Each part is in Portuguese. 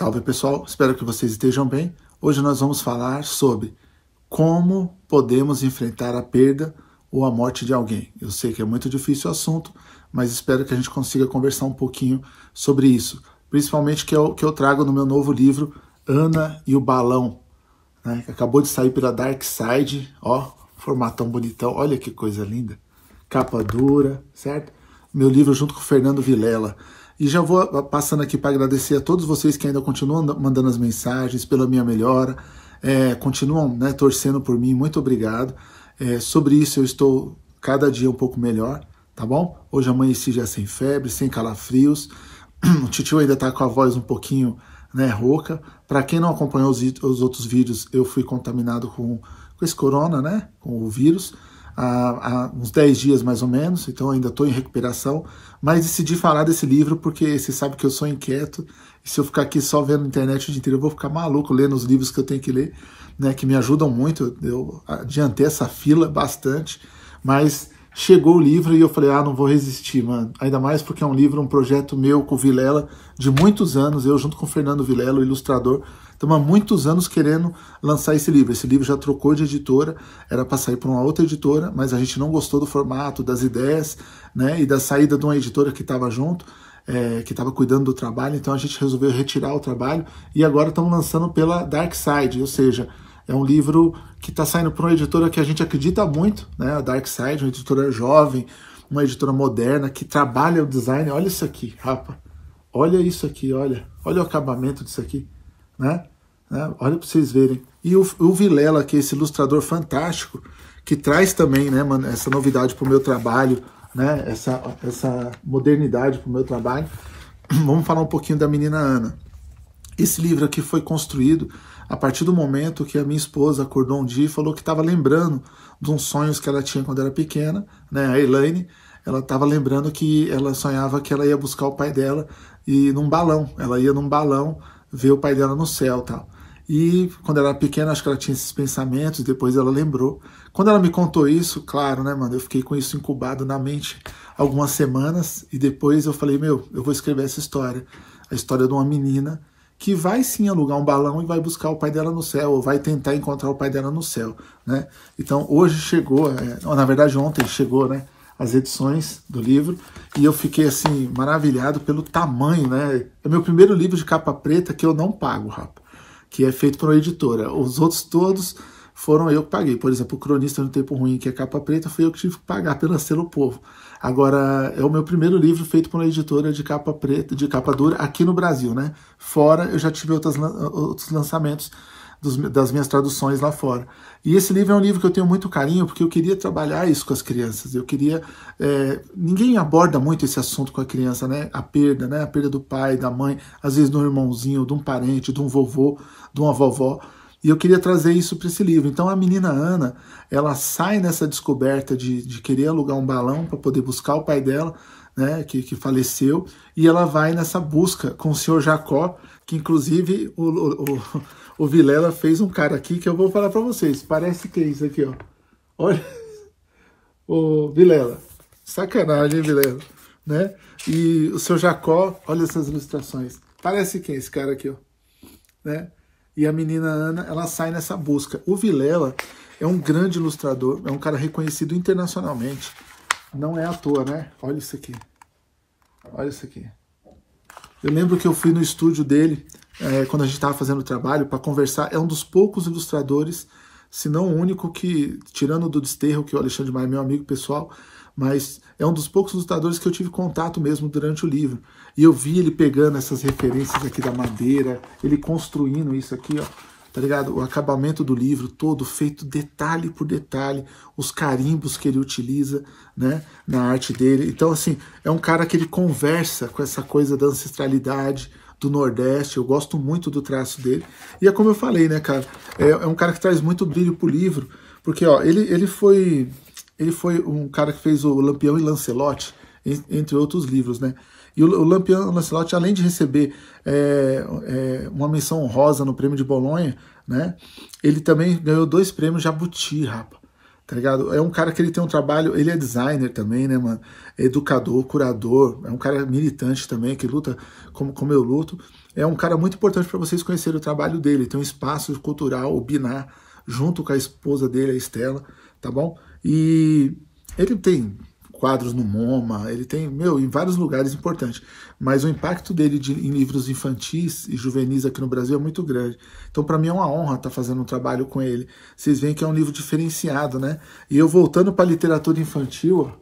Salve pessoal, espero que vocês estejam bem. Hoje nós vamos falar sobre como podemos enfrentar a perda ou a morte de alguém. Eu sei que é muito difícil o assunto, mas espero que a gente consiga conversar um pouquinho sobre isso, principalmente que é o que eu trago no meu novo livro Ana e o Balão, né? acabou de sair pela Dark Side, ó, formatão bonitão, olha que coisa linda, capa dura, certo? Meu livro junto com o Fernando Vilela. E já vou ah, passando aqui para agradecer a todos vocês que ainda continuam mandando as mensagens pela minha melhora, é, continuam né, torcendo por mim, muito obrigado. É, sobre isso eu estou cada dia um pouco melhor, tá bom? Hoje amanheci já sem febre, sem calafrios. O tio ainda está com a voz um pouquinho né, rouca. Para quem não acompanhou os, os outros vídeos, eu fui contaminado com, com esse corona, né? Com o vírus há, há uns 10 dias mais ou menos, então ainda estou em recuperação, mas decidi falar desse livro porque você sabe que eu sou inquieto, e se eu ficar aqui só vendo a internet o dia inteiro, eu vou ficar maluco lendo os livros que eu tenho que ler, né, que me ajudam muito, eu adiantei essa fila bastante, mas chegou o livro e eu falei, ah, não vou resistir, mano. Ainda mais porque é um livro, um projeto meu com o Vilela de muitos anos, eu junto com o Fernando Vilela, o ilustrador, Estamos há muitos anos querendo lançar esse livro. Esse livro já trocou de editora, era para sair para uma outra editora, mas a gente não gostou do formato, das ideias, né? E da saída de uma editora que estava junto. É, que estava cuidando do trabalho, então a gente resolveu retirar o trabalho e agora estamos lançando pela Dark Side, ou seja, é um livro que está saindo para uma editora que a gente acredita muito, né? A Dark Side, uma editora jovem, uma editora moderna que trabalha o design. Olha isso aqui, rapa. Olha isso aqui, olha. Olha o acabamento disso aqui. Né? né? Olha para vocês verem. E o, o Vilela, que é esse ilustrador fantástico, que traz também né, mano, essa novidade para o meu trabalho, né, essa, essa modernidade para o meu trabalho. Vamos falar um pouquinho da menina Ana. Esse livro aqui foi construído a partir do momento que a minha esposa acordou um dia e falou que estava lembrando de uns sonhos que ela tinha quando era pequena, né, a Elaine. Ela estava lembrando que ela sonhava que ela ia buscar o pai dela e num balão. Ela ia num balão ver o pai dela no céu tal. E quando ela era pequena, acho que ela tinha esses pensamentos, depois ela lembrou. Quando ela me contou isso, claro, né, mano, eu fiquei com isso incubado na mente algumas semanas e depois eu falei, meu, eu vou escrever essa história, a história de uma menina que vai sim alugar um balão e vai buscar o pai dela no céu, ou vai tentar encontrar o pai dela no céu, né? Então, hoje chegou, é, na verdade ontem chegou, né, as edições do livro e eu fiquei assim maravilhado pelo tamanho, né? É meu primeiro livro de capa preta que eu não pago, rapa, que é feito por uma editora. Os outros todos foram eu que paguei. Por exemplo, o Cronista no Tempo Ruim, que é capa preta, foi eu que tive que pagar pela Selo Povo. Agora, é o meu primeiro livro feito por uma editora de capa preta, de capa dura, aqui no Brasil, né? Fora, eu já tive outras, outros lançamentos dos, das minhas traduções lá fora. E esse livro é um livro que eu tenho muito carinho, porque eu queria trabalhar isso com as crianças. Eu queria. É, ninguém aborda muito esse assunto com a criança, né? A perda, né? A perda do pai, da mãe, às vezes de um irmãozinho, de um parente, de um vovô, de uma vovó. E eu queria trazer isso para esse livro. Então a menina Ana, ela sai nessa descoberta de, de querer alugar um balão para poder buscar o pai dela né, que, que faleceu, e ela vai nessa busca com o senhor Jacó, que inclusive o, o, o, o Vilela fez um cara aqui que eu vou falar para vocês. Parece que é isso aqui, ó. Olha, o Vilela, sacanagem, hein, Vilela, né? E o seu Jacó, olha essas ilustrações. Parece que é esse cara aqui, ó, né? E a menina Ana, ela sai nessa busca. O Vilela é um grande ilustrador, é um cara reconhecido internacionalmente não é à toa, né? Olha isso aqui. Olha isso aqui. Eu lembro que eu fui no estúdio dele, é, quando a gente estava fazendo o trabalho, para conversar. É um dos poucos ilustradores, se não o único, que, tirando do Desterro, que o Alexandre Maia é meu amigo pessoal, mas é um dos poucos ilustradores que eu tive contato mesmo durante o livro. E eu vi ele pegando essas referências aqui da madeira, ele construindo isso aqui, ó tá ligado? O acabamento do livro todo feito detalhe por detalhe, os carimbos que ele utiliza, né, na arte dele. Então, assim, é um cara que ele conversa com essa coisa da ancestralidade do Nordeste. Eu gosto muito do traço dele. E é como eu falei, né, cara? É, é um cara que traz muito brilho pro livro, porque, ó, ele, ele foi ele foi um cara que fez o Lampião e Lancelote, entre outros livros, né? E o Lampião Lancelotti, além de receber é, é, uma menção honrosa no prêmio de Bolonha, né? Ele também ganhou dois prêmios Jabuti, rapaz tá ligado? É um cara que ele tem um trabalho, ele é designer também, né, mano? educador, curador, é um cara militante também, que luta como, como eu luto. É um cara muito importante para vocês conhecerem o trabalho dele. Tem um espaço cultural, o Binar, junto com a esposa dele, a Estela, tá bom? E ele tem quadros no MoMA, ele tem, meu, em vários lugares importantes. Mas o impacto dele de, em livros infantis e juvenis aqui no Brasil é muito grande. Então, para mim é uma honra estar tá fazendo um trabalho com ele. Vocês veem que é um livro diferenciado, né? E eu voltando para literatura infantil,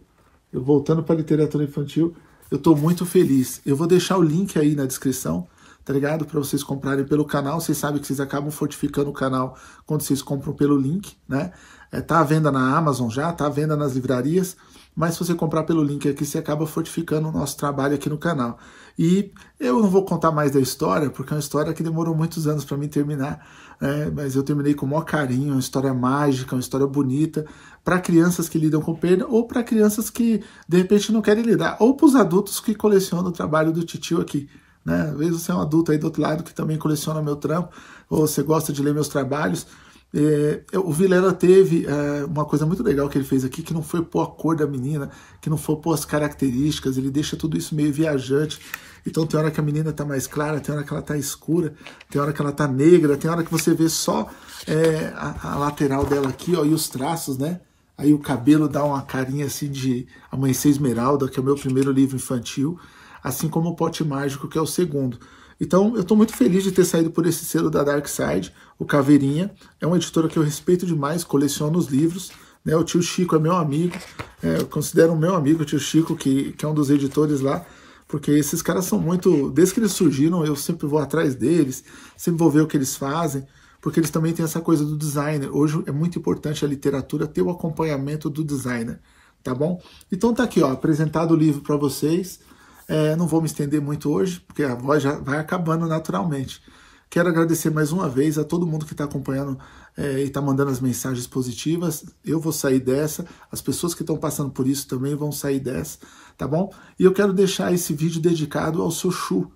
eu voltando para literatura infantil, eu estou muito feliz. Eu vou deixar o link aí na descrição tá ligado? Para vocês comprarem pelo canal. Vocês sabem que vocês acabam fortificando o canal quando vocês compram pelo link, né? É, tá à venda na Amazon já, tá à venda nas livrarias. Mas se você comprar pelo link aqui, você acaba fortificando o nosso trabalho aqui no canal. E eu não vou contar mais da história, porque é uma história que demorou muitos anos para mim terminar. né? mas eu terminei com o maior carinho, uma história mágica, uma história bonita, para crianças que lidam com perda ou para crianças que de repente não querem lidar, ou para os adultos que colecionam o trabalho do titio aqui. Né? Às vezes você é um adulto aí do outro lado que também coleciona meu trampo, ou você gosta de ler meus trabalhos. É, o Vilela teve é, uma coisa muito legal que ele fez aqui, que não foi pôr a cor da menina, que não foi pôr as características, ele deixa tudo isso meio viajante. Então tem hora que a menina tá mais clara, tem hora que ela tá escura, tem hora que ela tá negra, tem hora que você vê só é, a, a, lateral dela aqui, ó, e os traços, né? Aí o cabelo dá uma carinha assim de Amanhecer Esmeralda, que é o meu primeiro livro infantil assim como o Pote Mágico, que é o segundo. Então, eu estou muito feliz de ter saído por esse selo da Dark Side, o Caveirinha. É uma editora que eu respeito demais, coleciono os livros. Né? O tio Chico é meu amigo, é, eu considero o meu amigo o tio Chico, que, que é um dos editores lá, porque esses caras são muito. Desde que eles surgiram, eu sempre vou atrás deles, sempre vou ver o que eles fazem, porque eles também têm essa coisa do designer. Hoje é muito importante a literatura ter o acompanhamento do designer, tá bom? Então tá aqui, ó, apresentado o livro para vocês. É, não vou me estender muito hoje, porque a voz já vai acabando naturalmente. Quero agradecer mais uma vez a todo mundo que está acompanhando é, e está mandando as mensagens positivas. Eu vou sair dessa, as pessoas que estão passando por isso também vão sair dessa, tá bom? E eu quero deixar esse vídeo dedicado ao seu Chu,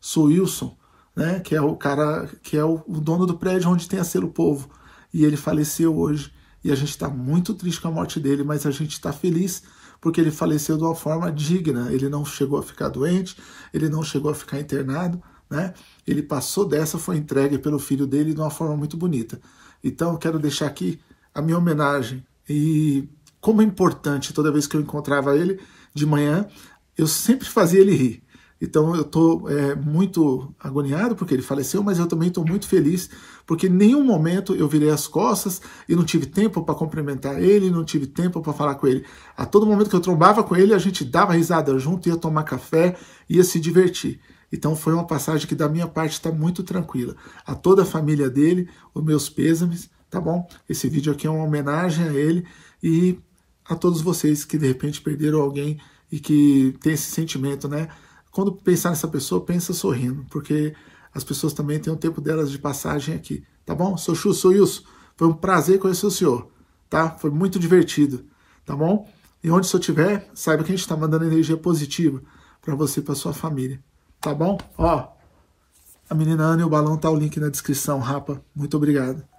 seu Wilson, né? Que é o cara, que é o, o dono do prédio onde tem a ser o povo. E ele faleceu hoje. E a gente está muito triste com a morte dele, mas a gente está feliz porque ele faleceu de uma forma digna, ele não chegou a ficar doente, ele não chegou a ficar internado, né? Ele passou dessa, foi entregue pelo filho dele de uma forma muito bonita. Então, eu quero deixar aqui a minha homenagem e como é importante toda vez que eu encontrava ele de manhã, eu sempre fazia ele rir. Então eu estou é, muito agoniado porque ele faleceu, mas eu também estou muito feliz porque em nenhum momento eu virei as costas e não tive tempo para cumprimentar ele, não tive tempo para falar com ele. A todo momento que eu trombava com ele, a gente dava risada junto, ia tomar café, ia se divertir. Então foi uma passagem que da minha parte está muito tranquila. A toda a família dele, os meus pêsames, tá bom? Esse vídeo aqui é uma homenagem a ele e a todos vocês que de repente perderam alguém e que tem esse sentimento, né? Quando pensar nessa pessoa, pensa sorrindo, porque as pessoas também têm o tempo delas de passagem aqui, tá bom? Sou Chu, sou Wilson. Foi um prazer conhecer o senhor, tá? Foi muito divertido, tá bom? E onde o senhor estiver, saiba que a gente está mandando energia positiva para você e para sua família, tá bom? Ó, a menina Ana e o balão tá o link na descrição, rapa. Muito obrigado.